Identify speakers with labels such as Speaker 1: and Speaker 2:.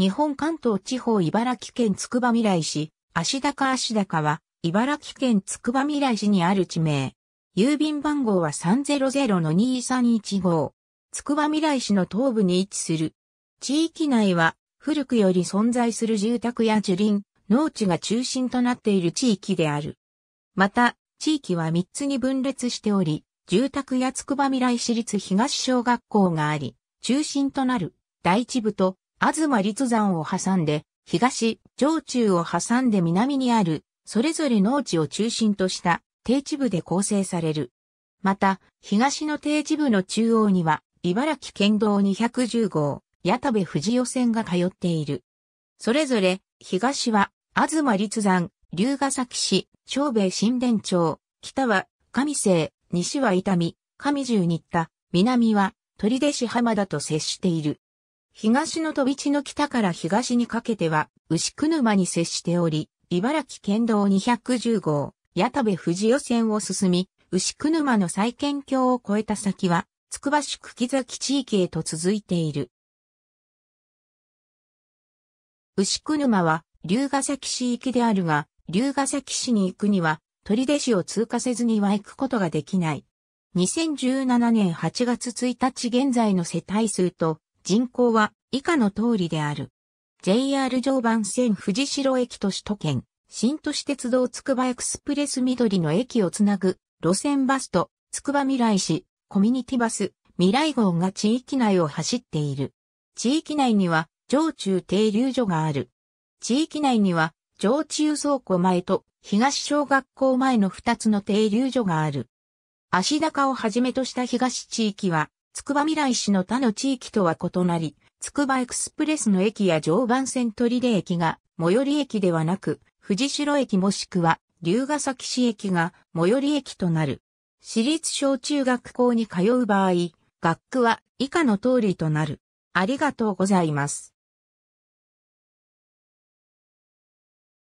Speaker 1: 日本関東地方茨城県つくばみらい市、足高足高は、茨城県つくばみらい市にある地名。郵便番号は300-2315。つくばみらい市の東部に位置する。地域内は、古くより存在する住宅や樹林、農地が中心となっている地域である。また、地域は3つに分裂しており、住宅やつくばみらい市立東小学校があり、中心となる、第一部と東立山を挟んで、東、上中を挟んで南にある、それぞれ農地を中心とした低地部で構成される。また、東の低地部の中央には、茨城県道210号、矢田部富士予線が通っている。それぞれ、東は、東立山、龍ヶ崎市、兵米新田町、北は、上瀬、西は伊丹、上十新田、南は、鳥出市浜田と接している。東の飛び地の北から東にかけては、牛久沼に接しており、茨城県道210号、矢田部富士予選を進み、牛久沼の再建橋を越えた先は、つくば市木崎地域へと続いている。牛久沼は、龍ヶ崎市行きであるが、龍ヶ崎市に行くには、取出市を通過せずには行くことができない。2017年8月1日現在の世帯数と、人口は以下の通りである。JR 常磐線藤代駅と首都圏、新都市鉄道つくばエクスプレス緑の駅をつなぐ路線バスとつくば未来市コミュニティバス未来号が地域内を走っている。地域内には上中停留所がある。地域内には上中倉庫前と東小学校前の2つの停留所がある。足高をはじめとした東地域はつくば未来市の他の地域とは異なり、つくばエクスプレスの駅や常磐線取出駅が、最寄り駅ではなく、藤代駅もしくは、龍ヶ崎市駅が、最寄り駅となる。私立小中学校に通う場合、学区は以下の通りとなる。ありがとうございます。